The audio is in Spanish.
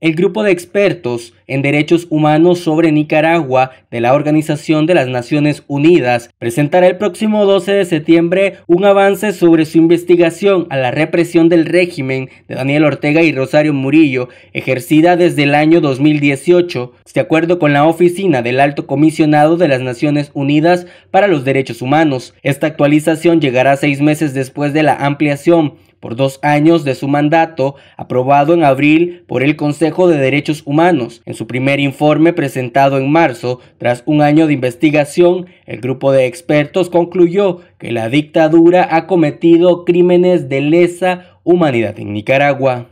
El grupo de expertos en Derechos Humanos sobre Nicaragua de la Organización de las Naciones Unidas presentará el próximo 12 de septiembre un avance sobre su investigación a la represión del régimen de Daniel Ortega y Rosario Murillo, ejercida desde el año 2018, de acuerdo con la Oficina del Alto Comisionado de las Naciones Unidas para los Derechos Humanos. Esta actualización llegará seis meses después de la ampliación por dos años de su mandato, aprobado en abril por el Consejo de Derechos Humanos su primer informe presentado en marzo, tras un año de investigación, el grupo de expertos concluyó que la dictadura ha cometido crímenes de lesa humanidad en Nicaragua.